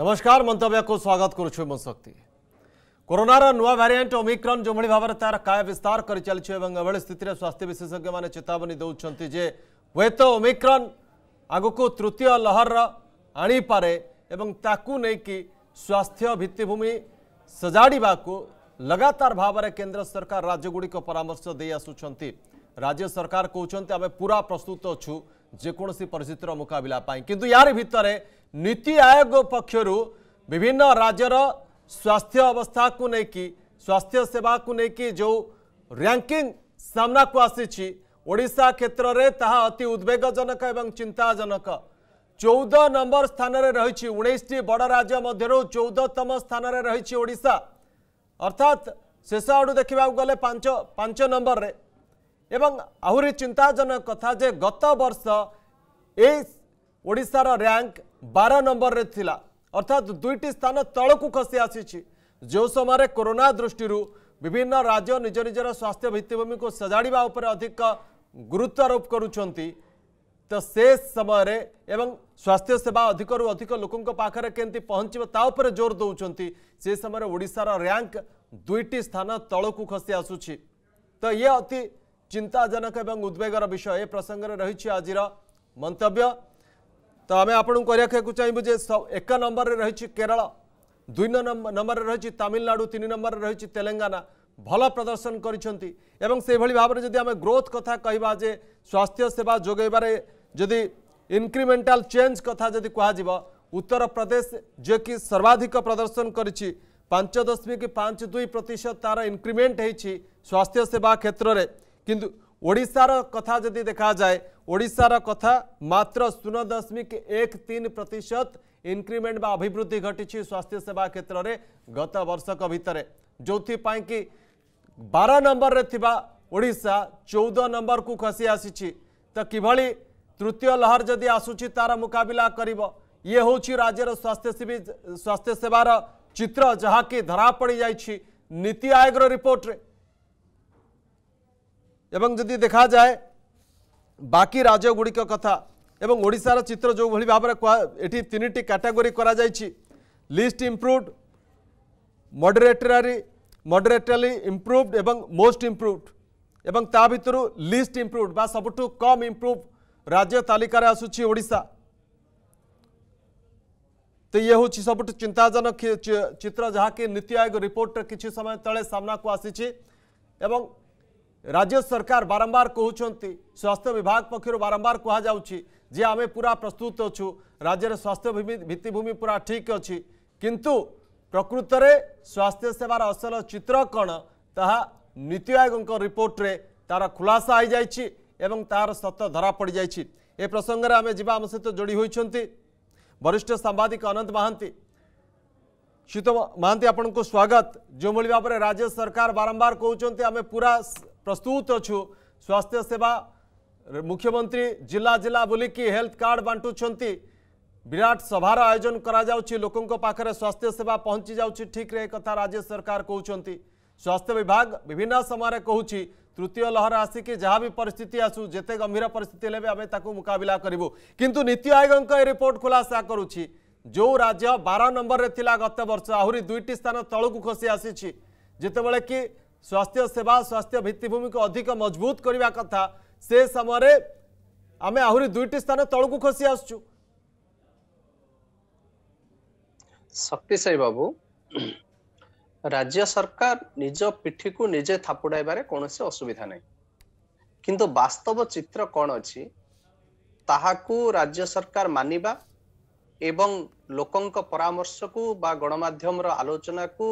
नमस्कार मंत्य को स्वागत करुच्ति कोरोनार नुआ भारीएंट ओमिक्रन जो भाव में तार काय विस्तार कर स्थित स्वास्थ्य विशेषज्ञ मैंने चेतावनी दौरान जे हे तो ओमिक्रन आगक तृतीय लहर आनी पारे नहीं कि स्वास्थ्य भित्तिमि सजाड़ लगातार भाव में केन्द्र सरकार राज्य गुड़िक परामर्श दे आसुच्च राज्य सरकार कहते आम पूरा प्रस्तुत अच्छा ଯେକୌଣସି ପରିସ୍ଥିତିର ମୁକାବିଲା ପାଇଁ କିନ୍ତୁ ୟାରି ଭିତରେ ନୀତି ଆୟୋଗ ପକ୍ଷରୁ ବିଭିନ୍ନ ରାଜ୍ୟର ସ୍ୱାସ୍ଥ୍ୟ ଅବସ୍ଥାକୁ ନେଇକି ସ୍ୱାସ୍ଥ୍ୟ ସେବାକୁ ନେଇକି ଯେଉଁ ର୍ୟାଙ୍କିଂ ସାମ୍ନାକୁ ଆସିଛି ଓଡ଼ିଶା କ୍ଷେତ୍ରରେ ତାହା ଅତି ଉଦ୍ବେଗଜନକ ଏବଂ ଚିନ୍ତାଜନକ ଚଉଦ ନମ୍ବର ସ୍ଥାନରେ ରହିଛି ଉଣେଇଶଟି ବଡ଼ ରାଜ୍ୟ ମଧ୍ୟରୁ ଚଉଦତମ ସ୍ଥାନରେ ରହିଛି ଓଡ଼ିଶା ଅର୍ଥାତ୍ ଶେଷ ଆଡ଼ୁ ଦେଖିବାକୁ ଗଲେ ପାଞ୍ଚ ପାଞ୍ଚ ନମ୍ବରରେ ଏବଂ ଆହୁରି ଚିନ୍ତାଜନକ କଥା ଯେ ଗତ ବର୍ଷ ଏ ଓଡ଼ିଶାର ରାଙ୍କ ବାର ନମ୍ବରରେ ଥିଲା ଅର୍ଥାତ୍ ଦୁଇଟି ସ୍ଥାନ ତଳକୁ ଖସି ଆସିଛି ଯେଉଁ ସମୟରେ କରୋନା ଦୃଷ୍ଟିରୁ ବିଭିନ୍ନ ରାଜ୍ୟ ନିଜ ନିଜର ସ୍ୱାସ୍ଥ୍ୟ ଭିତ୍ତିଭୂମିକୁ ସଜାଡ଼ିବା ଉପରେ ଅଧିକ ଗୁରୁତ୍ୱାରୋପ କରୁଛନ୍ତି ତ ସେ ସମୟରେ ଏବଂ ସ୍ୱାସ୍ଥ୍ୟ ସେବା ଅଧିକରୁ ଅଧିକ ଲୋକଙ୍କ ପାଖରେ କେମିତି ପହଞ୍ଚିବ ତା ଉପରେ ଜୋର ଦେଉଛନ୍ତି ସେ ସମୟରେ ଓଡ଼ିଶାର ରାଙ୍କ ଦୁଇଟି ସ୍ଥାନ ତଳକୁ ଖସି ଆସୁଛି ତ ଇଏ ଅତି चिंताजनक उद्वेगर विषय ए प्रसंग रही आज मंतव्य तो आम आपको रखा चाहिए एक नंबर में रही केरल दुई नंबर रही तमिलनाडु तीन नंबर रही तेलेाना भल प्रदर्शन करें ग्रोथ कथा कह स्वास्थ्य सेवा जोगेबार जदि इनक्रिमेटाल चेज कथा जी कह उत्तर प्रदेश जे कि सर्वाधिक प्रदर्शन करशमिक पांच दुई प्रतिशत तार इनक्रिमेट हो स्वास्थ्य सेवा क्षेत्र में किंतु ओडार कथा जदि देखा जाए ओडार कथा मात्र शून्य दशमिक एक तीन प्रतिशत इनक्रिमेंट बा अभिवृद्धि घटी स्वास्थ्य सेवा क्षेत्र में गत वर्षक भितर जो कि बार नंबर ओडा चौदह नंबर को खसी आसी तो किभली तृतीय लहर जदि आसूरी तार मुकबिला कर ये हूँ राज्यर स्वास्थ्य स्वास्थ्य सेवार चित्र जहाँकि धरा पड़ जाती आयोग रिपोर्ट रे। এবং যদি দেখা যায় বাকি রাজ্যগুড়িক কথা এবং ওড়িশার চিত্র যেভাবে ভাবে এটি তিনটি ক্যাটাগোরি করা যাইছি লিস্ট ইম্প্রুভড মডরেটরারি মডরেটরালি ইম্প্রুভড এবং মোস্ট ইম্প্রুভড এবং তা ভিতর লিস্ট ইম্প্রুভড বা সবুঠু কম ইম্প্রুভ রাজ্য তালিকার আসুচি ওড়িশা তো ইয়ে হচ্ছে সবুঠু চিন্তাজনক চিত্র যাকে নীতি আয়োগ রিপোর্টর কিছু সময় তলে সামনাকু আসিছি এবং राज्य सरकार बारंबार कहते स्वास्थ्य विभाग पक्षर बारंबार कह जे आम पूरा प्रस्तुत अच्छु राज्य स्वास्थ्य भित्तिमि पूरा ठीक अच्छी किंतु प्रकृत में स्वास्थ्य सेवार असल चित्र कौन ता नीति आयोग रिपोर्टे तार खुलासा हो जाएँ तार सत धरा पड़ जाइए प्रसंगे आम जाम आम सहित जोड़ी होती वरिष्ठ सांबादिक अनंत महांती शीत महांती आपन को स्वागत जो भाव में राज्य सरकार बारंबार कहते आम पूरा प्रस्तुत अच्छु स्वास्थ्य सेवा मुख्यमंत्री जिला जिला बुलिकी हेल्थ कार्ड बांटुं विराट सभार आयोजन करोकों पाखे स्वास्थ्य सेवा पहुँची जाऊँच कथा राज्य सरकार कहते स्वास्थ्य विभाग विभिन्न समय कह तृतीय लहर आसिकी जहाँ भी पिस्थित आसू जिते गंभीर पिस्थित हेल्ले आम ताकू मुकबिला करूँ किंतु नीति आयोग ये रिपोर्ट खुलासा करुच्ची जो राज्य बार नंबर में गत वर्ष आहरी दुईट स्थान तौक खसी आसी जितेबले कि ସ୍ୱାସ୍ଥ୍ୟ ସେବା ସ୍ୱାସ୍ଥ୍ୟ ଭିତ୍ତିଭୂମିକୁ ଅଧିକ ମଜବୁତ କରିବା କଥା ସେ ସମୟରେ ଆମେ ଆହୁରି ଦୁଇଟି ସ୍ଥାନ ତଳକୁ ଖସି ଆସୁଛୁ ଶକ୍ତିଶାଳୀ ବାବୁ ରାଜ୍ୟ ସରକାର ନିଜ ପିଠିକୁ ନିଜେ ଥାପୁଡ଼ାଇବାରେ କୌଣସି ଅସୁବିଧା ନାହିଁ କିନ୍ତୁ ବାସ୍ତବ ଚିତ୍ର କ'ଣ ଅଛି ତାହାକୁ ରାଜ୍ୟ ସରକାର ମାନିବା ଏବଂ ଲୋକଙ୍କ ପରାମର୍ଶକୁ ବା ଗଣମାଧ୍ୟମର ଆଲୋଚନାକୁ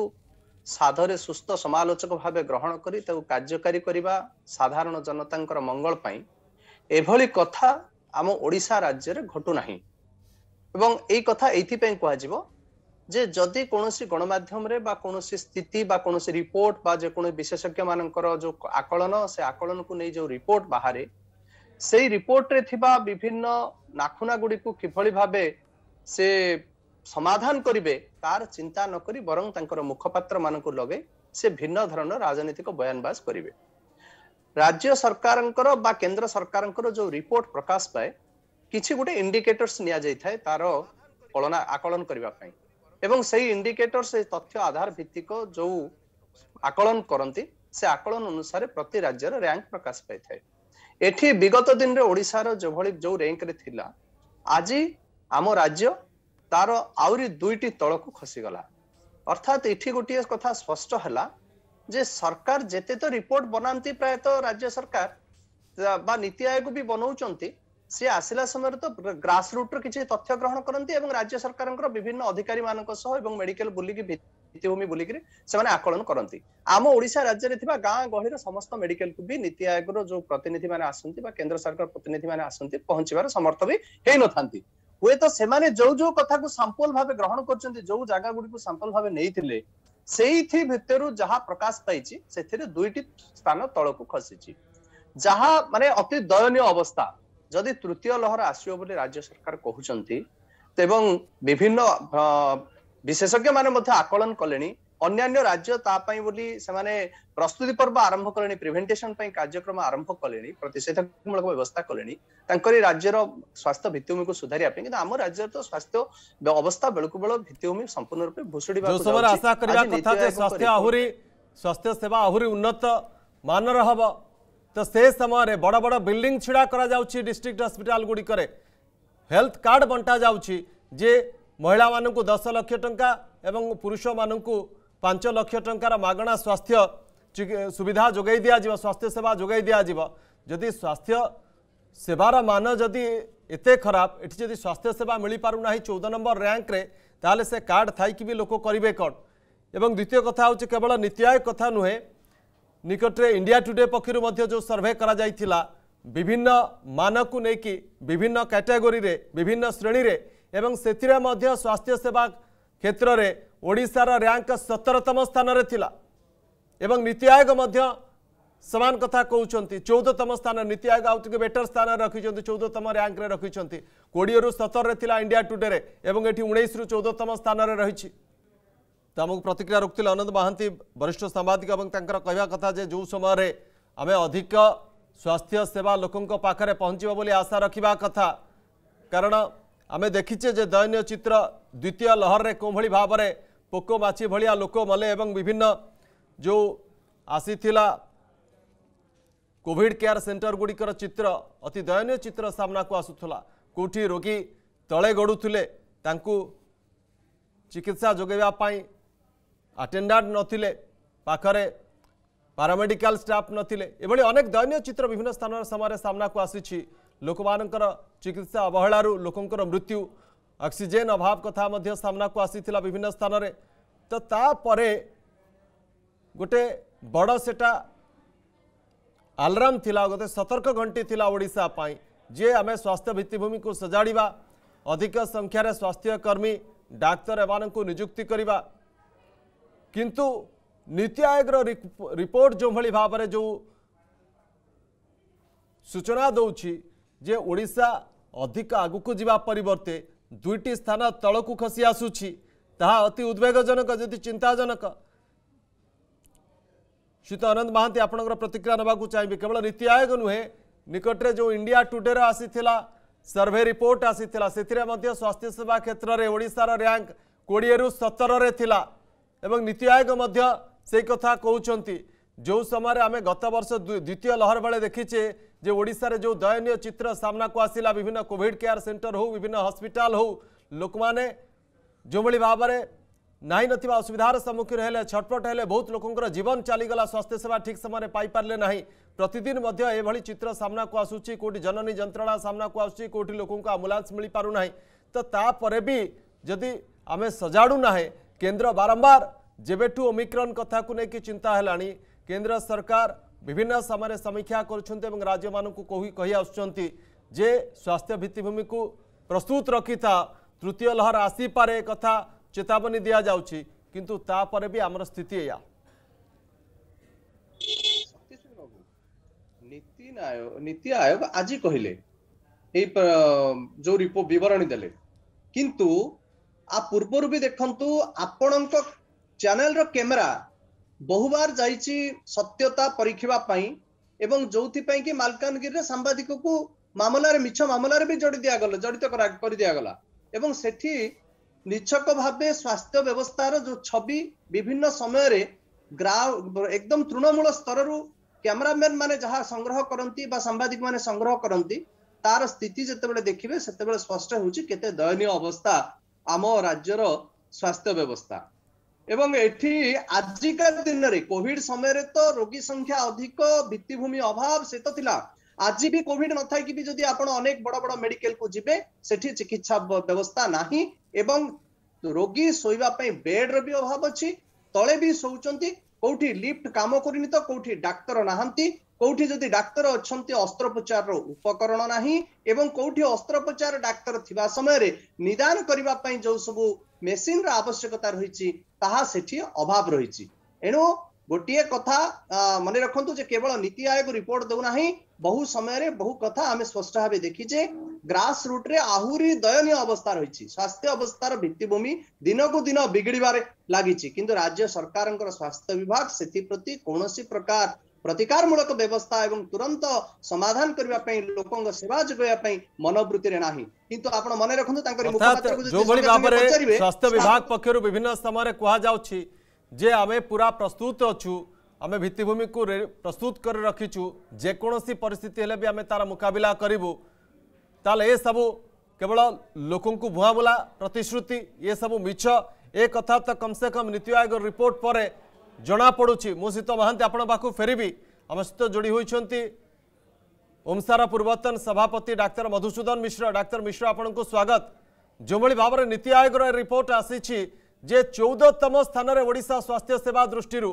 ସାଧରେ ସୁସ୍ଥ ସମାଲୋଚକ ଭାବେ ଗ୍ରହଣ କରି ତାକୁ କାର୍ଯ୍ୟକାରୀ କରିବା ସାଧାରଣ ଜନତାଙ୍କର ମଙ୍ଗଳ ପାଇଁ ଏଭଳି କଥା ଆମ ଓଡ଼ିଶା ରାଜ୍ୟରେ ଘଟୁନାହିଁ ଏବଂ ଏଇ କଥା ଏଇଥିପାଇଁ କୁହାଯିବ ଯେ ଯଦି କୌଣସି ଗଣମାଧ୍ୟମରେ ବା କୌଣସି ସ୍ଥିତି ବା କୌଣସି ରିପୋର୍ଟ ବା ଯେକୌଣସି ବିଶେଷଜ୍ଞ ମାନଙ୍କର ଯେଉଁ ଆକଳନ ସେ ଆକଳନକୁ ନେଇ ଯେଉଁ ରିପୋର୍ଟ ବାହାରେ ସେଇ ରିପୋର୍ଟରେ ଥିବା ବିଭିନ୍ନ ନାଖୁନା ଗୁଡିକୁ କିଭଳି ଭାବେ ସେ ସମାଧାନ କରିବେ ତାର ଚିନ୍ତା ନ କରି ବରଂ ତାଙ୍କର ମୁଖପାତ୍ର ମାନଙ୍କୁ ଲଗାଇ ସେ ଭିନ୍ନ ଧରଣର ରାଜନୈତିକ ବୟାନବାଜ କରିବେ ରାଜ୍ୟ ସରକାରଙ୍କର ବା କେନ୍ଦ୍ର ସରକାରଙ୍କର ଯୋଉ ରିପୋର୍ଟ ପ୍ରକାଶ ପାଏ କିଛି ଗୋଟେ ଇଣ୍ଡିକେଟର୍ସ ନିଆଯାଇଥାଏ ତାର କଳନା ଆକଳନ କରିବା ପାଇଁ ଏବଂ ସେଇ ଇଣ୍ଡିକେଟର ସେ ତଥ୍ୟ ଆଧାର ଭିତ୍ତିକ ଯୋଉ ଆକଳନ କରନ୍ତି ସେ ଆକଳନ ଅନୁସାରେ ପ୍ରତି ରାଜ୍ୟର ର୍ୟାଙ୍କ ପ୍ରକାଶ ପାଇଥାଏ ଏଠି ବିଗତ ଦିନରେ ଓଡ଼ିଶାର ଯେଭଳି ଯୋଉ ର୍ୟାଙ୍କରେ ଥିଲା ଆଜି ଆମ ରାଜ୍ୟ ତାର ଆହୁରି ଦୁଇଟି ତଳକୁ ଖସିଗଲା ଅର୍ଥାତ୍ ଏଠି ଗୋଟିଏ କଥା ସ୍ପଷ୍ଟ ହେଲା ଯେ ସରକାର ଯେତେ ତ ରିପୋର୍ଟ ବନାନ୍ତି ପ୍ରାୟତଃ ରାଜ୍ୟ ସରକାର ବା ନୀତି ଆୟୋଗ ବି ବନଉଛନ୍ତି ସେ ଆସିଲା ସମୟରେ ତ ଗ୍ରାସ ରୁଟର କିଛି ତଥ୍ୟ ଗ୍ରହଣ କରନ୍ତି ଏବଂ ରାଜ୍ୟ ସରକାରଙ୍କର ବିଭିନ୍ନ ଅଧିକାରୀମାନଙ୍କ ସହ ଏବଂ ମେଡିକାଲ ବୁଲିକି ଭିତ୍ତିଭୂମି ବୁଲିକିରି ସେମାନେ ଆକଳନ କରନ୍ତି ଆମ ଓଡ଼ିଶା ରାଜ୍ୟରେ ଥିବା ଗାଁ ଗହଳିର ସମସ୍ତ ମେଡିକାଲକୁ ବି ନୀତି ଆୟୋଗର ଯୋଉ ପ୍ରତିନିଧିମାନେ ଆସନ୍ତି ବା କେନ୍ଦ୍ର ସରକାର ପ୍ରତିନିଧିମାନେ ଆସନ୍ତି ପହଞ୍ଚିବାର ସମର୍ଥ ବି ହେଇନଥାନ୍ତି ହୁଏତ ସେମାନେ ଯୋଉ ଯୋଉ କଥାକୁ ସାମ୍ପଲ ଭାବେ ଗ୍ରହଣ କରିଛନ୍ତି ଯୋଉ ଜାଗା ଗୁଡିକୁ ସାମ୍ପଲ ଭାବେ ନେଇଥିଲେ ସେଇଥି ଭିତରୁ ଯାହା ପ୍ରକାଶ ପାଇଛି ସେଥିରେ ଦୁଇଟି ସ୍ଥାନ ତଳକୁ ଖସିଛି ଯାହା ମାନେ ଅତି ଦୟନୀୟ ଅବସ୍ଥା ଯଦି ତୃତୀୟ ଲହର ଆସିବ ବୋଲି ରାଜ୍ୟ ସରକାର କହୁଛନ୍ତି ଏବଂ ବିଭିନ୍ନ ବିଶେଷଜ୍ଞମାନେ ମଧ୍ୟ ଆକଳନ କଲେଣି ଅନ୍ୟାନ୍ୟ ରାଜ୍ୟ ତା ପାଇଁ ବୋଲି ସେମାନେ ପ୍ରସ୍ତୁତି ପର୍ବ ଆରମ୍ଭ କଲେଣି ପ୍ରିଭେଣ୍ଟେସନ ପାଇଁ କାର୍ଯ୍ୟକ୍ରମ ଆରମ୍ଭ କଲେଣି ପ୍ରତିଷେଧକମୂଳକ ବ୍ୟବସ୍ଥା କଲେଣି ତାଙ୍କରି ରାଜ୍ୟର ସ୍ୱାସ୍ଥ୍ୟ ଭିତ୍ତିଭୂମିକୁ ସୁଧାରିବା ପାଇଁ କିନ୍ତୁ ଆମ ରାଜ୍ୟର ତ ସ୍ୱାସ୍ଥ୍ୟ ଅବସ୍ଥା ବେଳକୁ ବେଳ ଭିତ୍ତିଭୂମି ସମ୍ପୂର୍ଣ୍ଣ ରୂପେ ଭୁଷୁଡ଼ିବାକୁ ଆଶା କରିବା କଥା ଯେ ସ୍ୱାସ୍ଥ୍ୟ ଆହୁରି ସ୍ୱାସ୍ଥ୍ୟ ସେବା ଆହୁରି ଉନ୍ନତ ମାନର ହେବ ତ ସେ ସମୟରେ ବଡ଼ ବଡ଼ ବିଲ୍ଡିଂ ଛିଡ଼ା କରାଯାଉଛି ଡିଷ୍ଟ୍ରିକ୍ଟ ହସ୍ପିଟାଲ ଗୁଡ଼ିକରେ ହେଲ୍ଥ କାର୍ଡ଼ ବଣ୍ଟା ଯାଉଛି ଯେ ମହିଳାମାନଙ୍କୁ ଦଶ ଲକ୍ଷ ଟଙ୍କା ଏବଂ ପୁରୁଷମାନଙ୍କୁ ପାଞ୍ଚ ଲକ୍ଷ ଟଙ୍କାର ମାଗଣା ସ୍ୱାସ୍ଥ୍ୟ ସୁବିଧା ଯୋଗାଇ ଦିଆଯିବ ସ୍ୱାସ୍ଥ୍ୟ ସେବା ଯୋଗାଇ ଦିଆଯିବ ଯଦି ସ୍ୱାସ୍ଥ୍ୟ ସେବାର ମାନ ଯଦି ଏତେ ଖରାପ ଏଠି ଯଦି ସ୍ୱାସ୍ଥ୍ୟ ସେବା ମିଳିପାରୁନାହିଁ ଚଉଦ ନମ୍ବର ର୍ୟାଙ୍କରେ ତାହେଲେ ସେ କାର୍ଡ଼ ଥାଇକି ବି ଲୋକ କରିବେ କ'ଣ ଏବଂ ଦ୍ୱିତୀୟ କଥା ହେଉଛି କେବଳ ନୀତି ଆୟୋଗ କଥା ନୁହେଁ ନିକଟରେ ଇଣ୍ଡିଆ ଟୁଡେ ପକ୍ଷରୁ ମଧ୍ୟ ଯେଉଁ ସର୍ଭେ କରାଯାଇଥିଲା ବିଭିନ୍ନ ମାନକୁ ନେଇକି ବିଭିନ୍ନ କ୍ୟାଟେଗୋରୀରେ ବିଭିନ୍ନ ଶ୍ରେଣୀରେ ଏବଂ ସେଥିରେ ମଧ୍ୟ ସ୍ୱାସ୍ଥ୍ୟ ସେବା କ୍ଷେତ୍ରରେ ଓଡ଼ିଶାର ର୍ୟାଙ୍କ ସତରତମ ସ୍ଥାନରେ ଥିଲା ଏବଂ ନୀତି ଆୟୋଗ ମଧ୍ୟ ସମାନ କଥା କହୁଛନ୍ତି ଚଉଦତମ ସ୍ଥାନ ନୀତି ଆୟୋଗ ଆଉ ଟିକେ ବେଟର ସ୍ଥାନରେ ରଖିଛନ୍ତି ଚଉଦତମ ର୍ୟାଙ୍କରେ ରଖିଛନ୍ତି କୋଡ଼ିଏରୁ ସତରରେ ଥିଲା ଇଣ୍ଡିଆ ଟୁଡେରେ ଏବଂ ଏଠି ଉଣେଇଶରୁ ଚଉଦତମ ସ୍ଥାନରେ ରହିଛି ତ ଆମକୁ ପ୍ରତିକ୍ରିୟା ରଖୁଥିଲେ ଅନନ୍ତ ମହାନ୍ତି ବରିଷ୍ଠ ସାମ୍ବାଦିକ ଏବଂ ତାଙ୍କର କହିବା କଥା ଯେ ଯେଉଁ ସମୟରେ ଆମେ ଅଧିକ ସ୍ୱାସ୍ଥ୍ୟ ସେବା ଲୋକଙ୍କ ପାଖରେ ପହଞ୍ଚିବ ବୋଲି ଆଶା ରଖିବା କଥା କାରଣ आम देखीचे जे दयनीय चित्र द्वितीय लहर में कौभि भाव में पोक माछी भाया लोक मले और विभिन्न जो आसी কোভিড কেয়ার সেন্টর গুড়িকর চিত্র অতি দয়নীয় চিত্র সামনাকু আসুলা কোটি রোগী তলে গড়ুলে তাঁকু চিকিৎসা যোগাইবা আটেডাট নথিলে পাখে প্যারামেডিকাল স্টাফ নথিলে এভাবে অনেক দয়নীয় চিত্র বিভিন্ন স্থানের সময় সামনাকু আসিছি लोक मान चिकित्सा अवहेलू लोकंर मृत्यु अक्सीजेन अभाव कथा सामना को आसी विभिन्न स्थान तो तापर गोटे बड़ सेटा आलराम गोटे सतर्क घंटी थी ओडापी जे आम स्वास्थ्य भित्तिमि को सजाड़ा अधिक संख्यार स्वास्थ्यकर्मी डाक्तर एम को निजुक्ति करवा किंतु नीति आयोग रिपोर्ट जो भाव जो सूचना दूसरी যে ওড়িশা অধিক আগুক যা পরিবর্তে দুইটি স্থান তলকু খসি আসুছি তাহা অতি উদ্বেগজনক যদি চিন্তাজনক শ্রীত অনন্ত মহান্তি আপনার প্রতিক্রিয়া নেওয়া চাইবে কেবল নীতি আয়োগ নুহে নিকটরে যে ইন্ডিয়া টুডের আসিলা সর্ভে রিপোর্ট আসিলা সেথিরে মধ্যে স্বাস্থ্য সেবা ক্ষেত্রে ওড়িশার র্যাঙ্ক কোড়িয়েরু সতরের লা এবং নীতি আয়োগ মধ্য সেই কথা কৌঁচ যে সময় আমি গত বর্ষ দ্বিতীয় লহর বেড়ে দেখিছে जे ओडिशा रे जो दयनीय चित्र सामना को आसला विभिन्न कोविड केयर सेंटर हो विभिन्न हॉस्पिटल हो लोक माने जो भली भाव रे नाही नथिबा असुविधार सम्मुखीन हेले छटपट हेले बहुत लोकंकर जीवन चली गला स्वास्थ्य सेवा ठीक समय रे पाई परले नाही प्रतिदिन मध्य ए भली चित्र सामना को आसुची कोटी जननी जंत्रणा सामना को आसुची कोटी लोकंका एम्बुलेंस मिली पारु नाही तो ता परे भी जदी आमे सजाडू नाहे केंद्र बारंबार जेबेटू ओमिक्रॉन कथा को नेकी चिंता हेलाणी केंद्र सरकार বিভিন্ন সময় সমীক্ষা করছেন এবং রাজ্য মানুষ কহি আসছেন যে স্বাস্থ্য ভিত্তিভূমি কু প্রস্তুত রক্ষিথা তৃতীয় লহর আসিপারে কথা চেতাবনী দিয়া যাচ্ছে কিন্তু তাপরে বি আমার স্থিতি এয়া নীতি আয়োগ নীতি আয়োগ আজি কহিলে এই ଯୋଉ ରିପୋର୍ଟ ବିବରଣୀ ଦେଲେ କିନ୍ତୁ ଆ ପୂର୍ବରୁ ବି ଦେଖନ୍ତୁ ଆପଣଙ୍କ ଚ୍ୟାନେଲର କ୍ୟାମେରା বহুবার ଯାଇଛି ସତ୍ୟତା ପରୀକ୍ଷିବା ପାଇଁ ଏବଂ ଯୋଉଥିପାଇଁ କି ମାଲକାନଗିରିରେ ସାମ୍ବାଦିକକୁ ମାମଲାରେ ମିଛ ମାମଲାରେ ବି ଜଡି ଦିଆଗଲା ଜଡିତ କରି ଦିଆଗଲା ଏବଂ ସେଠି ନିଚ୍ଛକ ଭାବେ ସ୍ୱାସ୍ଥ୍ୟ ବ୍ୟବସ୍ଥାର ଯୋଉ ଛବି ବିଭିନ୍ନ ସମୟରେ ଗ୍ରା ଏକଦମ ତୃଣମୂଳ ସ୍ତରରୁ କ୍ୟାମେରାମ୍ୟାନ୍ ମାନେ ଯାହା ସଂଗ୍ରହ କରନ୍ତି ବା ସାମ୍ବାଦିକ ମାନେ ସଂଗ୍ରହ କରନ୍ତି ତାର ସ୍ଥିତି ଯେତେବେଳେ ଦେଖିବେ ସେତେବେଳେ ସ୍ପଷ୍ଟ ହେଉଛି କେତେ ଦୟନୀୟ ଅବସ୍ଥା ଆମ ରାଜ୍ୟର ସ୍ୱାସ୍ଥ୍ୟ ବ୍ୟବସ୍ଥା ଏବଂ ଏଠି ଆଜିକା ଦିନରେ କୋଭିଡ ସମୟରେ ତ ରୋଗୀ ସଂଖ୍ୟା ଅଧିକ ଭିତ୍ତିଭୂମି ଅଭାବ ସେ ତ ଥିଲା ଆଜି ବି କୋଭିଡ ନଥାଇକି ବି ଯଦି ଆପଣ ଅନେକ ବଡ ବଡ ମେଡିକାଲକୁ ଯିବେ ସେଠି ଚିକିତ୍ସା ବ୍ୟବସ୍ଥା ନାହିଁ ଏବଂ ରୋଗୀ ଶୋଇବା ପାଇଁ ବେଡର ବି ଅଭାବ ଅଛି ତଳେ ବି ଶୋଉଛନ୍ତି କୋଉଠି ଲିଫ୍ଟ କାମ କରୁନି ତ କୋଉଠି ଡାକ୍ତର ନାହାନ୍ତି কোটি যদি ডাক্তার অনেক অস্ত্রোপচারর উপকরণ না এবং কোটি অস্ত্রোপচার ডাক্তার থিবা সময় নিদান করা যে সব মেসিনর আবশ্যকতা রয়েছে তাহা সেটি অভাব রয়েছে এণু গোটিয়ে কথা মনে রাখতু যে কেবল নীতি আয়োগ রিপোর্ট দেউনা বহু সময় বহু কথা আমি স্পষ্ট ভাবে দেখি যে গ্রাস রুটে আহুরি দয়নীয় অবস্থা রয়েছে স্বাস্থ্য অবস্থার ভিত্তিভূমি দিনকু দিন বিগড়ি লাগিছে কিন্তু রাজ্য সরকারঙ্কর স্বাস্থ্য বিভাগ সেথিপ্রতি কৌশি প্রকার ପ୍ରତିକାରମୂଳକ ବ୍ୟବସ୍ଥା ଏବଂ ତୁରନ୍ତ ସମାଧାନ କରିବା ପାଇଁ ଲୋକଙ୍କ ସେବା ଯୋଗାଇବା ପାଇଁ ମନୋବୃତ୍ତିରେ ନାହିଁ କିନ୍ତୁ ଆପଣ ମନେ ରଖନ୍ତୁ ତାଙ୍କର ଯୋଉଭଳି ଭାବରେ ସ୍ୱାସ୍ଥ୍ୟ ବିଭାଗ ପକ୍ଷରୁ ବିଭିନ୍ନ ସ୍ଥାନରେ କୁହାଯାଉଛି ଯେ ଆମେ ପୁରା ପ୍ରସ୍ତୁତ ଅଛୁ ଆମେ ଭିତ୍ତିଭୂମିକୁ ପ୍ରସ୍ତୁତ କରି ରଖିଛୁ ଯେକୌଣସି ପରିସ୍ଥିତି ହେଲେ ବି ଆମେ ତାର ମୁକାବିଲା କରିବୁ ତାହେଲେ ଏସବୁ କେବଳ ଲୋକଙ୍କୁ ଭୁଆବୁଲା ପ୍ରତିଶ୍ରୁତି ଏସବୁ ମିଛ ଏ କଥା ତ କମ୍ସେ କମ୍ ନୀତି ଆୟୋଗ ରିପୋର୍ଟ ପରେ ଜଣାପଡ଼ୁଛି ମୁଁ ଶୀତ ମହାନ୍ତି ଆପଣଙ୍କ ପାଖକୁ ଫେରିବି ଆମ ସହିତ ଯୋଡ଼ି ହୋଇଛନ୍ତି ଓମସାରା ପୂର୍ବତନ ସଭାପତି ଡାକ୍ତର ମଧୁସୂଦନ ମିଶ୍ର ଡାକ୍ତର ମିଶ୍ର ଆପଣଙ୍କୁ ସ୍ୱାଗତ ଯେଉଁଭଳି ଭାବରେ ନୀତି ଆୟୋଗର ରିପୋର୍ଟ ଆସିଛି ଯେ ଚଉଦତମ ସ୍ଥାନରେ ଓଡ଼ିଶା ସ୍ୱାସ୍ଥ୍ୟ ସେବା ଦୃଷ୍ଟିରୁ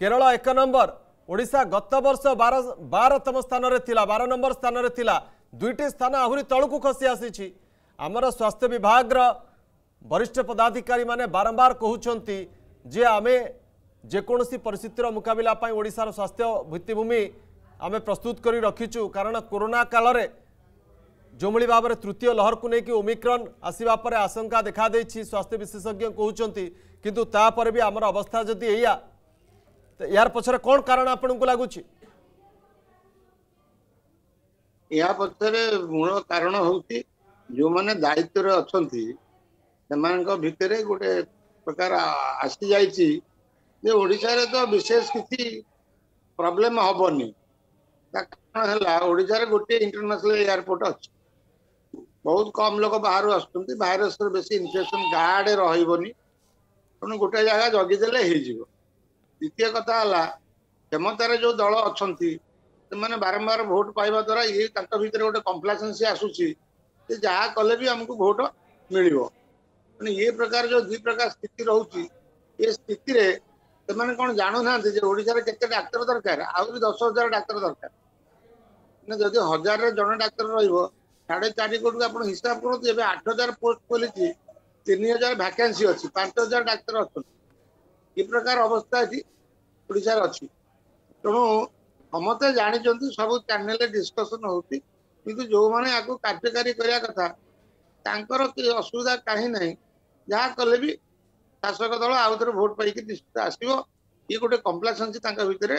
କେରଳ ଏକ ନମ୍ବର ଓଡ଼ିଶା ଗତ ବର୍ଷ ବାର ବାରତମ ସ୍ଥାନରେ ଥିଲା ବାର ନମ୍ବର ସ୍ଥାନରେ ଥିଲା ଦୁଇଟି ସ୍ଥାନ ଆହୁରି ତଳକୁ ଖସି ଆସିଛି ଆମର ସ୍ୱାସ୍ଥ୍ୟ ବିଭାଗର ବରିଷ୍ଠ ପଦାଧିକାରୀମାନେ ବାରମ୍ବାର କହୁଛନ୍ତି ଯେ ଆମେ ଯେକୌଣସି ପରିସ୍ଥିତିର ମୁକାବିଲା ପାଇଁ ଓଡ଼ିଶାର ସ୍ୱାସ୍ଥ୍ୟ ଭିତ୍ତିଭୂମି ଆମେ ପ୍ରସ୍ତୁତ କରି ରଖିଛୁ କାରଣ କରୋନା କାଳରେ ଯେଉଁଭଳି ଭାବରେ ତୃତୀୟ ଲହରକୁ ନେଇକି ଓମିକ୍ରନ୍ ଆସିବା ପରେ ଆଶଙ୍କା ଦେଖାଦେଇଛି ସ୍ୱାସ୍ଥ୍ୟ ବିଶେଷଜ୍ଞ କହୁଛନ୍ତି କିନ୍ତୁ ତାପରେ ବି ଆମର ଅବସ୍ଥା ଯଦି ଏଇଆ ଏହାର ପଛରେ କ'ଣ କାରଣ ଆପଣଙ୍କୁ ଲାଗୁଛି ଏହା ପଛରେ ମୂଳ କାରଣ ହେଉଛି ଯେଉଁମାନେ ଦାୟିତ୍ୱରେ ଅଛନ୍ତି ସେମାନଙ୍କ ଭିତରେ ଗୋଟେ ପ୍ରକାର ଆସିଯାଇଛି ये ओडार तो विशेष किसी प्रॉब्लम हेनी कारण है गोटे इंटरनेशनल एयरपोर्ट अच्छे बहुत कम लोग बाहर आसरस बेस इनफेक्शन गार्ड रही गोटे जगह जगीदेलेजी द्वितीय कथा है क्षमतार जो दल अच्छा से मैंने बारंबार भोट पाइबा द्वारा ये भितर गोटे कम्प्लासेन्सी आसूसी जहा कले भी आमको भोट मिल मैंने ये प्रकार जो दी प्रकार स्थिति रोचे ये स्थित रे ସେମାନେ କଣ ଜାଣୁନାହାନ୍ତି ଯେ ଓଡ଼ିଶାରେ କେତେ ଡାକ୍ତର ଦରକାର ଆହୁରି ଦଶ ହଜାର ଡାକ୍ତର ଦରକାର ଯଦି ହଜାରରେ ଜଣେ ଡାକ୍ତର ରହିବ ସାଢେ ଚାରି କୋଟିକୁ ଆପଣ ହିସାବ କରନ୍ତୁ ଏବେ ଆଠ ହଜାର ପୋଷ୍ଟ ଖୋଲିଛି ତିନି ହଜାର ଭ୍ୟାକେନ୍ସି ଅଛି ପାଞ୍ଚ ହଜାର ଡାକ୍ତର ଅଛନ୍ତି ଏ ପ୍ରକାର ଅବସ୍ଥା ଏଠି ଓଡ଼ିଶାରେ ଅଛି ତେଣୁ ସମସ୍ତେ ଜାଣିଛନ୍ତି ସବୁ ଚ୍ୟାନେଲରେ ଡିସ୍କସନ୍ ହେଉଛି କିନ୍ତୁ ଯେଉଁମାନେ ଆକୁ କାର୍ଯ୍ୟକାରୀ କରିବା କଥା ତାଙ୍କର କିଛି ଅସୁବିଧା କାହିଁ ନାହିଁ ଯାହା କଲେ ବି ଶାସକ ଦଳ ଆଉ ଥରେ ଭୋଟ ପାଇକି ନିଶ୍ଚିତ ଆସିବ ଇଏ ଗୋଟେ କମ୍ପ୍ଲାସନ୍ସି ତାଙ୍କ ଭିତରେ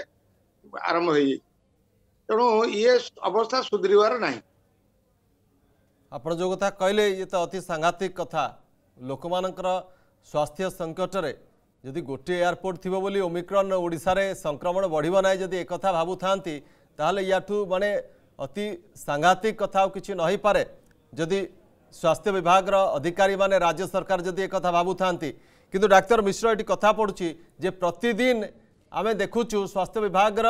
ଆରମ୍ଭ ହେଇଯାଇଛି ତେଣୁ ଇଏ ଅବସ୍ଥା ସୁଧରିବାର ନାହିଁ ଆପଣ ଯେଉଁ କଥା କହିଲେ ଇଏ ତ ଅତି ସାଙ୍ଘାତିକ କଥା ଲୋକମାନଙ୍କର ସ୍ୱାସ୍ଥ୍ୟ ସଙ୍କଟରେ ଯଦି ଗୋଟିଏ ଏୟାରପୋର୍ଟ ଥିବ ବୋଲି ଓମିକ୍ରନ୍ ଓଡ଼ିଶାରେ ସଂକ୍ରମଣ ବଢ଼ିବ ନାହିଁ ଯଦି ଏକଥା ଭାବୁଥାନ୍ତି ତାହେଲେ ୟାଠୁ ମାନେ ଅତି ସାଙ୍ଘାତିକ କଥା ଆଉ କିଛି ନ ନହିପାରେ ଯଦି ସ୍ୱାସ୍ଥ୍ୟ ବିଭାଗର ଅଧିକାରୀମାନେ ରାଜ୍ୟ ସରକାର ଯଦି ଏକଥା ଭାବୁଥାନ୍ତି কিন্তু ডাক্তার মিশ্র এটি কথা পড়ুছি যে প্রতিদিন আমি দেখুছু স্বাস্থ্য বিভাগর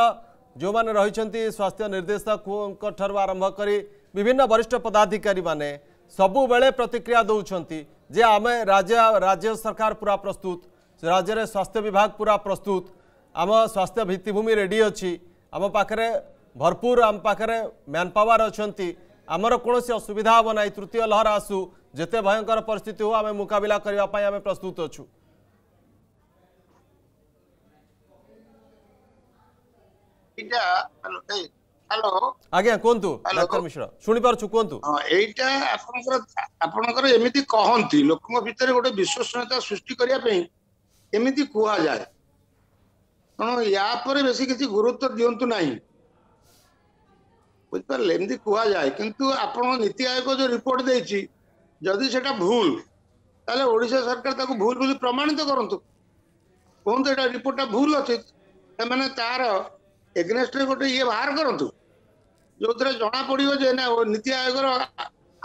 ଯେଉଁମାନେ ରହିଛନ୍ତି ସ୍ୱାସ୍ଥ୍ୟ ନିର୍ଦ୍ଦେଶକଙ୍କ ଠାରୁ ଆରମ୍ଭ କରି ବିଭିନ୍ନ ବରିଷ୍ଠ ପଦାଧିକାରୀମାନେ ସବୁବେଳେ ପ୍ରତିକ୍ରିୟା ଦେଉଛନ୍ତି ଯେ ଆମେ ରାଜ୍ୟ ରାଜ୍ୟ ସରକାର ପୁରା ପ୍ରସ୍ତୁତ ରାଜ୍ୟରେ ସ୍ୱାସ୍ଥ୍ୟ ବିଭାଗ ପୁରା ପ୍ରସ୍ତୁତ ଆମ ସ୍ୱାସ୍ଥ୍ୟ ଭିତ୍ତିଭୂମି ରେଡ଼ି ଅଛି ଆମ ପାଖରେ ଭରପୁର ଆମ ପାଖରେ ମ୍ୟାନ୍ ପାୱାର ଅଛନ୍ତି ଆମର କୌଣସି ଅସୁବିଧା ହେବ ନାହିଁ ତୃତୀୟ ଲହର ଆସୁ ଯେତେ ଭୟଙ୍କର ପରିସ୍ଥିତି ହେଉ ଆମେ ମୁକାବିଲା କରିବା ପାଇଁ ଆମେ ପ୍ରସ୍ତୁତ ଅଛୁ ଆଜ୍ଞା କୁହନ୍ତୁ ଡାକ୍ତର ମିଶ୍ର ଶୁଣିପାରୁଛୁ କୁହନ୍ତୁ ଏଇଟା ଆପଣଙ୍କର ଆପଣଙ୍କର ଏମିତି କହନ୍ତି ଲୋକଙ୍କ ଭିତରେ ଗୋଟେ ବିଶ୍ୱସନୀୟତା ସୃଷ୍ଟି କରିବା ପାଇଁ ଏମିତି କୁହାଯାଏ ତେଣୁ ୟା ପରେ ବେଶୀ କିଛି ଗୁରୁତ୍ୱ ଦିଅନ୍ତୁ ନାହିଁ ବୁଝିପାରିଲେ ଏମିତି କୁହାଯାଏ କିନ୍ତୁ ଆପଣ ନୀତି ଆୟୋଗ ଯୋଉ ରିପୋର୍ଟ ଦେଇଛି ଯଦି ସେଟା ଭୁଲ ତାହେଲେ ଓଡ଼ିଶା ସରକାର ତାକୁ ଭୁଲ ବୋଲି ପ୍ରମାଣିତ କରନ୍ତୁ କୁହନ୍ତୁ ଏଟା ରିପୋର୍ଟଟା ଭୁଲ ଅଛି ସେମାନେ ତାର ଏଗନେଷ୍ଟରେ ଗୋଟେ ଇଏ ବାହାର କରନ୍ତୁ ଯୋଉଥିରେ ଜଣା ପଡ଼ିବ ଯେ ନା ନୀତି ଆୟୋଗର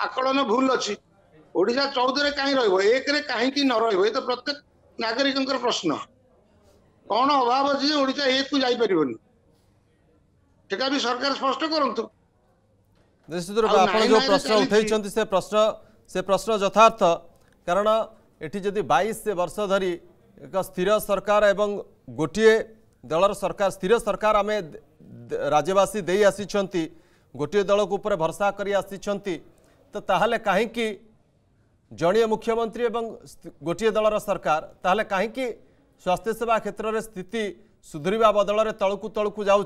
ଆକଳନ ଭୁଲ ଅଛି ଓଡ଼ିଶା ଚଉଦରେ କାହିଁ ରହିବ ଏକରେ କାହିଁକି ନ ରହିବ ଏ ତ ପ୍ରତ୍ୟେକ ନାଗରିକଙ୍କର ପ୍ରଶ୍ନ କ'ଣ ଅଭାବ ଅଛି ଯେ ଓଡ଼ିଶା ଏକକୁ ଯାଇପାରିବନି ସେଟା ବି ସରକାର ସ୍ପଷ୍ଟ କରନ୍ତୁ ନିଶ୍ଚିତ ରୂପେ ଆପଣ ଯେଉଁ ପ୍ରଶ୍ନ ଉଠାଇଛନ୍ତି ସେ ପ୍ରଶ୍ନ से प्रश्न यथार्थ कारण ये बैश वर्ष धरी एक स्थिर सरकार एवं गोटे दल सरकार स्थिर सरकार आम राज्यवासी दे आसी गोटे दल को भरसा कर तो ताहले कहीं जड़े मुख्यमंत्री एवं गोटे दलर सरकार ताहले कहीं स्वास्थ्य सेवा क्षेत्र में स्थिति सुधरवा बदल तलकू तलकू जा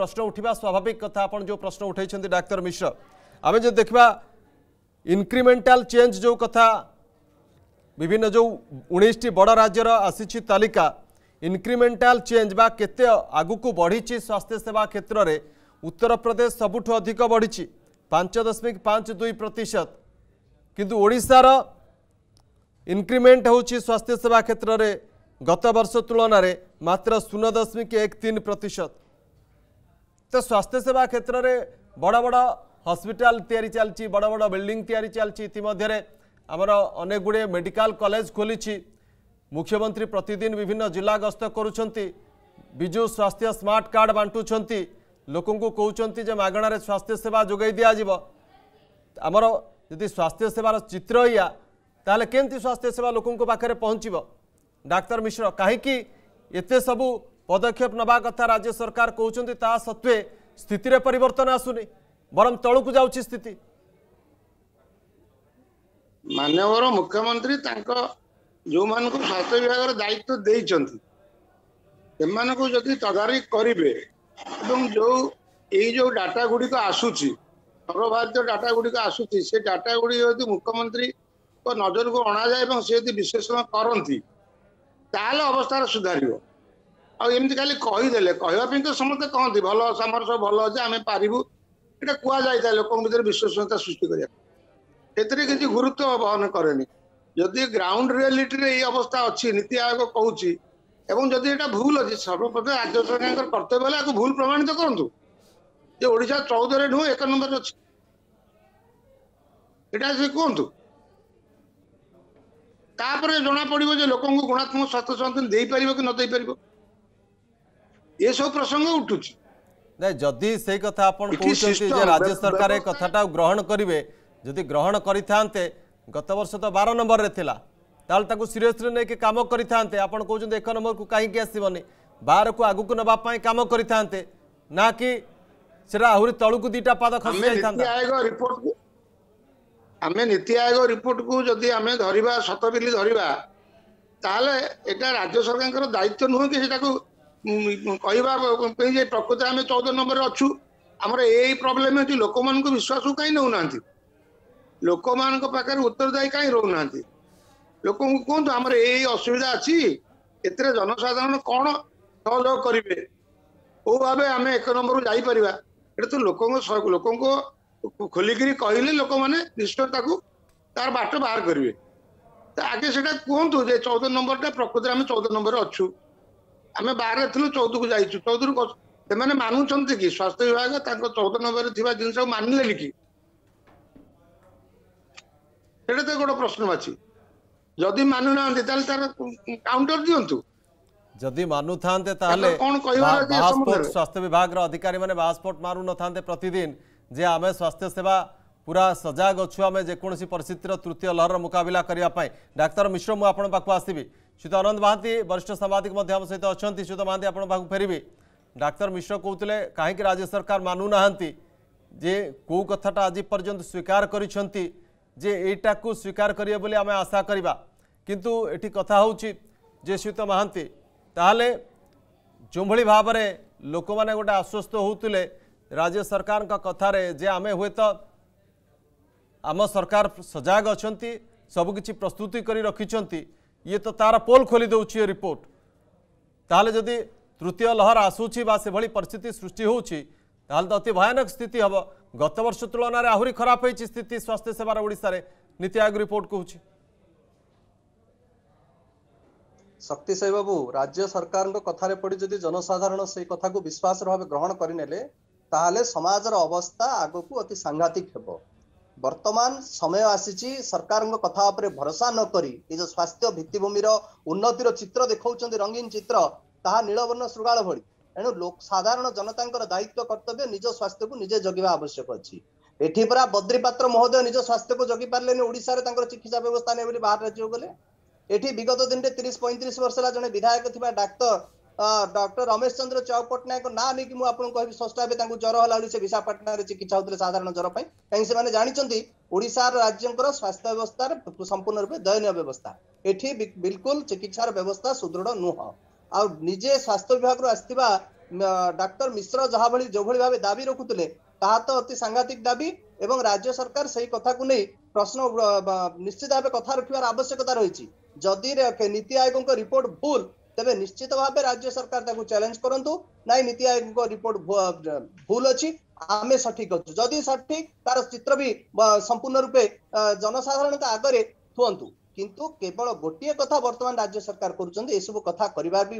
प्रश्न उठा स्वाभाविक कथ जो प्रश्न उठाई डाक्तर मिश्र आम जो देखा ଇନକ୍ରିମେଣ୍ଟାଲ ଚେଞ୍ଜ ଯେଉଁ କଥା ବିଭିନ୍ନ ଯେଉଁ ଉଣେଇଶଟି ବଡ଼ ରାଜ୍ୟର ଆସିଛି ତାଲିକା ଇନକ୍ରିମେଣ୍ଟାଲ ଚେଞ୍ଜ ବା କେତେ ଆଗକୁ ବଢ଼ିଛି ସ୍ୱାସ୍ଥ୍ୟସେବା କ୍ଷେତ୍ରରେ ଉତ୍ତରପ୍ରଦେଶ ସବୁଠୁ ଅଧିକ ବଢ଼ିଛି ପାଞ୍ଚ ଦଶମିକ ପାଞ୍ଚ ଦୁଇ ପ୍ରତିଶତ କିନ୍ତୁ ଓଡ଼ିଶାର ଇନକ୍ରିମେଣ୍ଟ ହେଉଛି ସ୍ୱାସ୍ଥ୍ୟସେବା କ୍ଷେତ୍ରରେ ଗତ ବର୍ଷ ତୁଳନାରେ ମାତ୍ର ଶୂନ ଦଶମିକ ଏକ ତିନି ପ୍ରତିଶତ ତ ସ୍ୱାସ୍ଥ୍ୟସେବା କ୍ଷେତ୍ରରେ ବଡ଼ ବଡ଼ হসপিটাল তৈরি চালছি বড় বড় বিল্ডিং তৈরি চালছি ইতিমধ্যে আমার অনেক গুড়িয়ে মেডিকাল কলেজ খোলিছি মুখ্যমন্ত্রী প্রতিদিন বিভিন্ন জেলা গস্ত করছেন বিজু স্বাস্থ্য স্মার্ট কার্ড বাটুঁচান ଲୋକଙ୍କୁ କହୁଛନ୍ତି ଯେ ମାଗଣାରେ ସ୍ୱାସ୍ଥ୍ୟସେବା ଯୋଗାଇ ଦିଆଯିବ ଆମର ଯଦି ସ୍ୱାସ୍ଥ୍ୟସେବାର ଚିତ୍ର ଇୟା ତାହେଲେ କେମିତି ସ୍ୱାସ୍ଥ୍ୟସେବା ଲୋକଙ୍କ ପାଖରେ ପହଞ୍ଚିବ ଡାକ୍ତର ମିଶ୍ର କାହିଁକି ଏତେ ସବୁ ପଦକ୍ଷେପ ନେବା କଥା ରାଜ୍ୟ ସରକାର କହୁଛନ୍ତି ତା ସତ୍ତ୍ୱେ ସ୍ଥିତିରେ ପରିବର୍ତ୍ତନ ଆସୁନି ବରଂ ତଳକୁ ଯାଉଛି ସ୍ଥିତି ମାନ୍ୟବର ମୁଖ୍ୟମନ୍ତ୍ରୀ ତାଙ୍କ ଯେଉଁମାନଙ୍କୁ ସ୍ୱାସ୍ଥ୍ୟ ବିଭାଗର ଦାୟିତ୍ୱ ଦେଇଛନ୍ତି ସେମାନଙ୍କୁ ଯଦି ତଦାରଖ କରିବେ ଏବଂ ଯୋଉ ଏଇ ଯୋଉ ଡାଟା ଗୁଡିକ ଆସୁଛି ସର୍ବଭାରତୀୟ ଡାଟା ଗୁଡିକ ଆସୁଛି ସେ ଡାଟା ଗୁଡିକ ଯଦି ମୁଖ୍ୟମନ୍ତ୍ରୀଙ୍କ ନଜରକୁ ଅଣାଯାଏ ଏବଂ ସେ ଯଦି ବିଶ୍ଳେଷଣ କରନ୍ତି ତାହେଲେ ଅବସ୍ଥାର ସୁଧାରିବ ଆଉ ଏମିତି ଖାଲି କହିଦେଲେ କହିବା ପାଇଁ ତ ସମସ୍ତେ କହନ୍ତି ଭଲ ଆମର ସବୁ ଭଲ ଅଛି ଆମେ ପାରିବୁ এটা କୁହାଯାଇଥାଏ ଲୋକଙ୍କ ଭିତରେ ବିଶ୍ୱସନୀୟତା ସୃଷ୍ଟି କରିବା ସେଥିରେ କିଛି ଗୁରୁତ୍ୱ ବହନ କରେନି ଯଦି ଗ୍ରାଉଣ୍ଡ ରିଆଲିଟିରେ ଏଇ ଅବସ୍ଥା ଅଛି ନୀତି ଆୟୋଗ କହୁଛି ଏବଂ ଯଦି ଏଇଟା ଭୁଲ ଅଛି ସର୍ବପ୍ରଥମେ ରାଜ୍ୟ ସରକାରଙ୍କର କର୍ତ୍ତବ୍ୟ ହେଲେ ଆକୁ ଭୁଲ ପ୍ରମାଣିତ କରନ୍ତୁ ଯେ ଓଡ଼ିଶା ଚଉଦରେ ନୁହେଁ ଏକ ନମ୍ବରରେ ଅଛି ଏଇଟା ସେ କୁହନ୍ତୁ ତାପରେ ଜଣାପଡ଼ିବ ଯେ ଲୋକଙ୍କୁ ଗୁଣାତ୍ମକ ସ୍ୱାସ୍ଥ୍ୟ ସମର୍ଥନ ଦେଇପାରିବ କି ନ ଦେଇପାରିବ ଏସବୁ ପ୍ରସଙ୍ଗ ଉଠୁଛି ନାଇଁ ଯଦି ସେଇ କଥା ଆପଣ କହୁଛନ୍ତି ଯେ ରାଜ୍ୟ ସରକାର ଏ କଥାଟା ଗ୍ରହଣ କରିବେ ଯଦି ଗ୍ରହଣ କରିଥାନ୍ତେ ଗତ ବର୍ଷ ତ ବାର ନମ୍ବରରେ ଥିଲା ତାହେଲେ ତାକୁ ସିରିୟସ୍ଲି ନେଇକି କାମ କରିଥାନ୍ତେ ଆପଣ କହୁଛନ୍ତି ଏକ ନମ୍ବରକୁ କାହିଁକି ଆସିବନି ବାରକୁ ଆଗକୁ ନେବା ପାଇଁ କାମ କରିଥାନ୍ତେ ନା କି ସେଟା ଆହୁରି ତଳକୁ ଦୁଇଟା ପାଦ ଖସି ଯାଇଥାନ୍ତେ ଆମେ ନୀତି ଆୟୋଗ ରିପୋର୍ଟକୁ ଯଦି ଆମେ ଧରିବା ସତ ବିଲି ଧରିବା ତାହେଲେ ଏଇଟା ରାଜ୍ୟ ସରକାରଙ୍କର ଦାୟିତ୍ୱ ନୁହଁ କି ସେଇଟାକୁ କହିବା ପାଇଁ ଯେ ପ୍ରକୃତ ଆମେ ଚଉଦ ନମ୍ବରରେ ଅଛୁ ଆମର ଏଇ ପ୍ରୋବ୍ଲେମ୍ ହେଉଛି ଲୋକମାନଙ୍କୁ ବିଶ୍ୱାସକୁ କାହିଁ ନେଉନାହାନ୍ତି ଲୋକମାନଙ୍କ ପାଖରେ ଉତ୍ତରଦାୟୀ କାହିଁ ରହୁନାହାନ୍ତି ଲୋକଙ୍କୁ କୁହନ୍ତୁ ଆମର ଏଇ ଅସୁବିଧା ଅଛି ଏଥିରେ ଜନସାଧାରଣ କ'ଣ ସହଯୋଗ କରିବେ କୋଉ ଭାବେ ଆମେ ଏକ ନମ୍ବରକୁ ଯାଇପାରିବା ଏଇଟା ତ ଲୋକଙ୍କ ଲୋକଙ୍କ ଖୋଲିକିରି କହିଲେ ଲୋକମାନେ ନିଶ୍ଚୟ ତାକୁ ତାର ବାଟ ବାହାର କରିବେ ତ ଆଗେ ସେଇଟା କୁହନ୍ତୁ ଯେ ଚଉଦ ନମ୍ବରଟା ପ୍ରକୃତରେ ଆମେ ଚଉଦ ନମ୍ବରରେ ଅଛୁ ଆମେ ବାହାରେ ଥିଲୁ ଚଉଦକୁ ଯାଇଛୁ ଚଉଦରୁ ସେମାନେ ମାନୁଛନ୍ତି କି ସ୍ୱାସ୍ଥ୍ୟ ବିଭାଗ ତାଙ୍କ ଚଉଦ ନମ୍ବରରେ ଥିବା ଜିନିଷକୁ ମାନିଲେନି କି ସେଇଟା ତ ଗୋଟେ ପ୍ରଶ୍ନ ଅଛି ଯଦି ମାନୁନାହାନ୍ତି ତାହେଲେ ତାର କାଉଣ୍ଟର ଦିଅନ୍ତୁ ଯଦି ମାନୁଥାନ୍ତେ ତାହେଲେ କଣ ସ୍ୱାସ୍ଥ୍ୟ ବିଭାଗର ଅଧିକାରୀମାନେ ବାହାସ୍ପୋଟ ମାରୁନଥାନ୍ତେ ପ୍ରତିଦିନ ଯେ ଆମେ ସ୍ୱାସ୍ଥ୍ୟ ସେବା ପୁରା ସଜାଗ ଅଛୁ ଆମେ ଯେକୌଣସି ପରିସ୍ଥିତିର ତୃତୀୟ ଲହରର ମୁକାବିଲା କରିବା ପାଇଁ ଡାକ୍ତର ମିଶ୍ର ମୁଁ ଆପଣଙ୍କ ପାଖକୁ ଆସିବି ସୀତ ଅନନ୍ତ ମହାନ୍ତି ବରିଷ୍ଠ ସାମ୍ବାଦିକ ମଧ୍ୟ ଆମ ସହିତ ଅଛନ୍ତି ସୀତ ମହାନ୍ତି ଆପଣଙ୍କ ପାଖକୁ ଫେରିବି ଡାକ୍ତର ମିଶ୍ର କହୁଥିଲେ କାହିଁକି ରାଜ୍ୟ ସରକାର ମାନୁନାହାନ୍ତି ଯେ କେଉଁ କଥାଟା ଆଜି ପର୍ଯ୍ୟନ୍ତ ସ୍ୱୀକାର କରିଛନ୍ତି ଯେ ଏଇଟାକୁ ସ୍ୱୀକାର କରିବେ ବୋଲି ଆମେ ଆଶା କରିବା କିନ୍ତୁ ଏଠି କଥା ହେଉଛି ଯେ ସୀତ ମହାନ୍ତି ତାହେଲେ ଯେଉଁଭଳି ଭାବରେ ଲୋକମାନେ ଗୋଟେ ଆଶ୍ୱସ୍ତ ହେଉଥିଲେ ରାଜ୍ୟ ସରକାରଙ୍କ କଥାରେ ଯେ ଆମେ ହୁଏତ ଆମ ସରକାର ସଜାଗ ଅଛନ୍ତି ସବୁକିଛି ପ୍ରସ୍ତୁତି କରି ରଖିଛନ୍ତି ଇଏ ତ ତାର ପୋଲ୍ ଖୋଲିଦେଉଛି ଏ ରିପୋର୍ଟ ତାହେଲେ ଯଦି ତୃତୀୟ ଲହର ଆସୁଛି ବା ସେଭଳି ପରିସ୍ଥିତି ସୃଷ୍ଟି ହେଉଛି ତାହେଲେ ତ ଅତି ଭୟାନକ ସ୍ଥିତି ହେବ ଗତ ବର୍ଷ ତୁଳନାରେ ଆହୁରି ଖରାପ ହୋଇଛି ସ୍ଥିତି ସ୍ୱାସ୍ଥ୍ୟ ସେବାର ଓଡ଼ିଶାରେ ନୀତି ଆୟୋଗ ରିପୋର୍ଟ କହୁଛି ଶକ୍ତି ସାହି ବାବୁ ରାଜ୍ୟ ସରକାରଙ୍କ କଥାରେ ପଡି ଯଦି ଜନସାଧାରଣ ସେଇ କଥାକୁ ବିଶ୍ୱାସର ଭାବେ ଗ୍ରହଣ କରିନେଲେ ତାହେଲେ ସମାଜର ଅବସ୍ଥା ଆଗକୁ ଅତି ସାଂଘାତିକ ହେବ ବର୍ତ୍ତମାନ ସମୟ ଆସିଛି ସରକାରଙ୍କ କଥା ଉପରେ ଭରସା ନ କରି ଏ ସ୍ୱାସ୍ଥ୍ୟ ଭିତ୍ତିଭୂମିର ଉନ୍ନତିର ଚିତ୍ର ଦେଖାଉଛନ୍ତି ରଙ୍ଗୀନ ଚିତ୍ର ତାହା ନୀଳବର୍ଣ୍ଣ ଶୃଗାଳ ଭଳି ଏଣୁ ସାଧାରଣ ଜନତାଙ୍କର ଦାୟିତ୍ୱ କର୍ତ୍ତବ୍ୟ ନିଜ ସ୍ୱାସ୍ଥ୍ୟକୁ ନିଜେ ଜଗିବା ଆବଶ୍ୟକ ଅଛି ଏଠି ପରା ବଦ୍ରିପାତ୍ର ମହୋଦୟ ନିଜ ସ୍ୱାସ୍ଥ୍ୟକୁ ପାରିଲେନି ଓଡ଼ିଶାରେ ତାଙ୍କର ଚିକିତ୍ସା ବ୍ୟବସ୍ଥା ନେଇ ବୋଲି ବାହାର ରାଜ୍ୟକୁ ଗଲେ ଏଠି ବିଗତ ଦିନରେ ତିରିଶ ପଇଁତିରିଶ ବର୍ଷ ହେଲା ଜଣେ ବିଧାୟକ ଥିବା ଡାକ୍ତର ଡକ୍ଟର ରମେଶ ଚନ୍ଦ୍ର ଚୌ ପଟ୍ଟନାୟକ ନାଁ ନେଇକି ମୁଁ ଆପଣଙ୍କୁ କହିବି ସ୍ପଷ୍ଟ ଭାବେ ତାଙ୍କୁ ଜ୍ୱର ହେଲା ବେଳେ ସେ ବିଶାଖାପାଟଣାରେ ଚିକିତ୍ସା ହେଉଥିଲେ ସାଧାରଣ ଜ୍ୱର ପାଇଁ କାହିଁକି ସେମାନେ ଜାଣିଛନ୍ତି ଓଡ଼ିଶାର ରାଜ୍ୟଙ୍କର ସ୍ୱାସ୍ଥ୍ୟ ବ୍ୟବସ୍ଥାର ସମ୍ପୂର୍ଣ୍ଣ ରୂପେ ଦୟନୀୟ ବ୍ୟବସ୍ଥା ଏଠି ବିଲକୁଲ ଚିକିତ୍ସାର ବ୍ୟବସ୍ଥା ସୁଦୃଢ ନୁହଁ ଆଉ ନିଜେ ସ୍ୱାସ୍ଥ୍ୟ ବିଭାଗରୁ ଆସିଥିବା ଡାକ୍ତର ମିଶ୍ର ଯାହାଭଳି ଯେଉଁଭଳି ଭାବେ ଦାବି ରଖୁଥିଲେ ତାହା ତ ଅତି ସାଂଘାତିକ ଦାବି ଏବଂ ରାଜ୍ୟ ସରକାର ସେହି କଥାକୁ ନେଇ ପ୍ରଶ୍ନ ନିଶ୍ଚିତ ଭାବେ କଥା ରଖିବାର ଆବଶ୍ୟକତା ରହିଛି ଯଦି ନୀତି ଆୟୋଗଙ୍କ ରିପୋର୍ଟ ଭୁଲ ତେବେ ନିଶ୍ଚିତ ଭାବେ ରାଜ୍ୟ ସରକାର ତାକୁ ଚ୍ୟାଲେଞ୍ଜ କରନ୍ତୁ ନାଇଁ ନୀତି ଆୟୋଗଙ୍କ ରିପୋର୍ଟ ଭୁଲ ଅଛି ଆମେ ସଠିକ ଅଛୁ ଯଦି ସଠିକ ତାର ଚିତ୍ର ବି ସମ୍ପୂର୍ଣ୍ଣ ରୂପେ ଜନସାଧାରଣଙ୍କ ଆଗରେ ଥୁଅନ୍ତୁ କିନ୍ତୁ କେବଳ ଗୋଟିଏ କଥା ବର୍ତ୍ତମାନ ରାଜ୍ୟ ସରକାର କରୁଛନ୍ତି ଏସବୁ କଥା କରିବାର ବି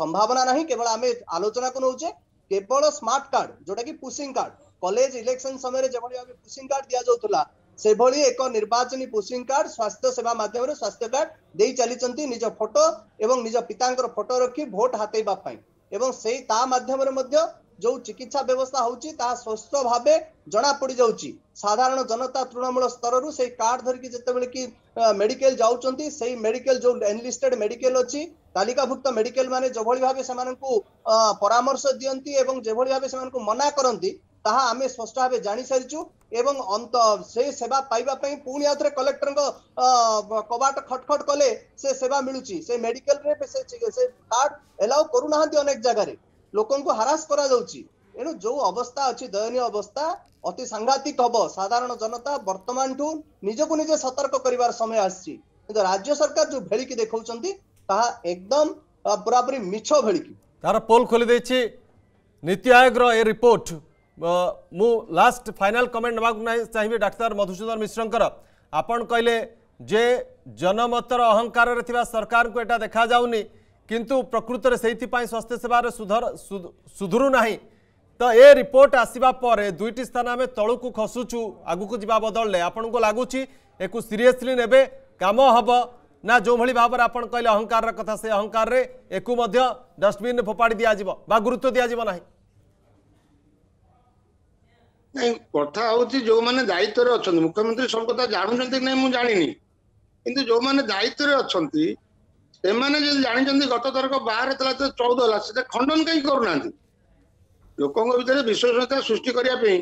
ସମ୍ଭାବନା ନାହିଁ କେବଳ ଆମେ ଆଲୋଚନାକୁ ନଉଛେ କେବଳ ସ୍ମାର୍ଟ କାର୍ଡ ଯୋଉଟା କି ପୁସିଂ କାର୍ଡ କଲେଜ ଇଲେକ୍ସନ ସମୟରେ ଯେଭଳି ଭାବେ ପୁସିଂ କାର୍ଡ ଦିଆଯାଉଥିଲା ସେଭଳି ଏକ ନିର୍ବାଚନୀ ପୋଷ୍ଟିଂ କାର୍ଡ ସ୍ୱାସ୍ଥ୍ୟ ସେବା ମାଧ୍ୟମରେ ସ୍ୱାସ୍ଥ୍ୟ କାର୍ଡ ଦେଇ ଚାଲିଛନ୍ତି ନିଜ ଫଟୋ ଏବଂ ନିଜ ପିତାଙ୍କର ଫଟୋ ରଖି ଭୋଟ ହାତେଇବା ପାଇଁ ଏବଂ ସେଇ ତା ମାଧ୍ୟମରେ ମଧ୍ୟ ଯୋଉ ଚିକିତ୍ସା ବ୍ୟବସ୍ଥା ହଉଛି ତାହା ସ୍ୱସ୍ଥ ଭାବେ ଜଣା ପଡିଯାଉଛି ସାଧାରଣ ଜନତା ତୃଣମୂଳ ସ୍ତରରୁ ସେଇ କାର୍ଡ ଧରିକି ଯେତେବେଳେ କି ମେଡିକାଲ ଯାଉଛନ୍ତି ସେଇ ମେଡିକାଲ ଯୋଉ ଏନଲିଷ୍ଟେଡ୍ ମେଡିକାଲ ଅଛି ତାଲିକାଭୁକ୍ତ ମେଡିକାଲ ମାନେ ଯେଭଳି ଭାବେ ସେମାନଙ୍କୁ ପରାମର୍ଶ ଦିଅନ୍ତି ଏବଂ ଯେଭଳି ଭାବେ ସେମାନଙ୍କୁ ମନା କରନ୍ତି ତାହା ଆମେ ସ୍ପଷ୍ଟ ଭାବେ ଜାଣିସାରିଛୁ ଏବଂ ଅନ୍ତ ସେ ସେବା ପାଇବା ପାଇଁ ପୁଣି ଆଉଥରେ କଲେକ୍ଟରଙ୍କ କବାଟ ଖଟଖଟ କଲେ ସେ ସେବା ମିଳୁଛି ସେ ମେଡିକାଲରେ ସେ କାର୍ଡ ଏଲାଉ କରୁନାହାନ୍ତି ଅନେକ ଜାଗାରେ ଲୋକଙ୍କୁ ହାରାସ କରାଯାଉଛି ଏଣୁ ଯୋଉ ଅବସ୍ଥା ଅଛି ଦୟନୀୟ ଅବସ୍ଥା ଅତି ସାଂଘାତିକ ହବ ସାଧାରଣ ଜନତା ବର୍ତ୍ତମାନଠୁ ନିଜକୁ ନିଜେ ସତର୍କ କରିବାର ସମୟ ଆସିଛି କିନ୍ତୁ ରାଜ୍ୟ ସରକାର ଯୋଉ ଭେଳିକି ଦେଖାଉଛନ୍ତି ତାହା ଏକଦମ ପୁରାପୁରି ମିଛ ଭେଳିକି ତାର ପୋଲ ଖୋଲି ଦେଇଛି ନୀତି ଆୟୋଗର ଏ ରିପୋର୍ଟ मु लास्ट फाइनाल कमेंट ना चाहिए डाक्तर मधुसूदन मिश्र आपण कहले जे जनमतर अहंकार सरकार को यहाँ देखा जाऊनि किंतु प्रकृत से स्वास्थ्य सेवार सुधर सुधुरुना तो ये रिपोर्ट आसवापर दुईट स्थान आम तौक खसुचु आगक जावा बदल आपण को लगुच एक सीरीयसली ने कम हम ना जो भाई भाव में आपड़ कहले अहंकार कथा से अहंकार एक डस्टबिन फोपाड़ी दिजाव गुरुत्व दिजाव ना ନାଇଁ କଥା ହଉଛି ଯୋଉମାନେ ଦାୟିତ୍ୱରେ ଅଛନ୍ତି ମୁଖ୍ୟମନ୍ତ୍ରୀ ସବୁ କଥା ଜାଣୁଛନ୍ତି କି ନାହିଁ ମୁଁ ଜାଣିନି କିନ୍ତୁ ଯୋଉମାନେ ଦାୟିତ୍ୱରେ ଅଛନ୍ତି ସେମାନେ ଯଦି ଜାଣିଛନ୍ତି ଗତ ଥରକ ବାହାର ହେଲା ଚଉଦ ହେଲା ସେଟା ଖଣ୍ଡନ କାହିଁକି କରୁନାହାନ୍ତି ଲୋକଙ୍କ ଭିତରେ ବିଶ୍ୱସନୀୟତା ସୃଷ୍ଟି କରିବା ପାଇଁ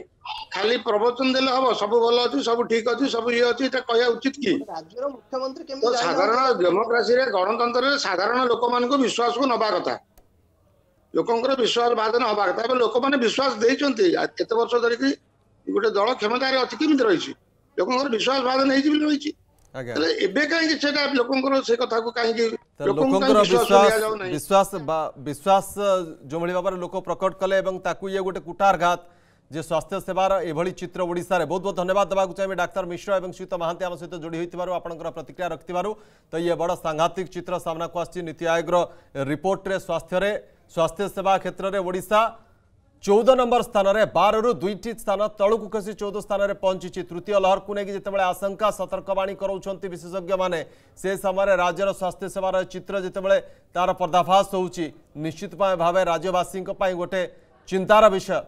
ଖାଲି ପ୍ରବଚନ ଦେଲେ ହବ ସବୁ ଭଲ ଅଛି ସବୁ ଠିକ ଅଛି ସବୁ ଇଏ ଅଛି ଏଟା କହିବା ଉଚିତ କି ରାଜ୍ୟର ମୁଖ୍ୟମନ୍ତ୍ରୀ ସାଧାରଣ ଡେମୋକ୍ରାସିରେ ଗଣତନ୍ତ୍ରରେ ସାଧାରଣ ଲୋକମାନଙ୍କୁ ବିଶ୍ୱାସକୁ ନବା କଥା लोकंतर विश्वास बाधन हवा कथा लोक मैंने विश्वास देते वर्ष धरिक गोटे दल क्षमत अच्छी कमी रही लोकंतर विश्वास बाधन हो रही स्वास्थ्य सेवार एभली चित्र ओडार बहुत बहुत धन्यवाद देवाक चाहिए डाक्तर मिश्र और सुत महांती आम सहित जोड़ी होती आप प्रतिक्रिया रखिवर तो ये बड़ सांघातिक चित्र सामना को आसी नीति आयोग रिपोर्ट स्वास्थ्य रे, ସ୍ୱାସ୍ଥ୍ୟ ସେବା କ୍ଷେତ୍ରରେ ଓଡ଼ିଶା চৌদ নম্বর স্থানরে বারু দুইটি স্থান তলকু খসি চৌদ স্থানরে পঞ্চিছি তৃতীয় লহরকু নেই যেতবে আশঙ্কা সতর্কবাণী করছেন বিশেষজ্ঞ মানে সে সময় রাজ্যর স্বাস্থ্য সেবার চিত্র যেতবে তার পর্দাফাশ হচ্ছে নিশ্চিত ভাবে রাজ্যবাসী গোটে চিন্তার বিষয়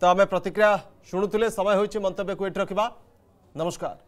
তো আমি প্রতিক্রিয়া শুণুলে সময় হয়েছে মন্তব্যকে ওয়েট রাখা নমস্কার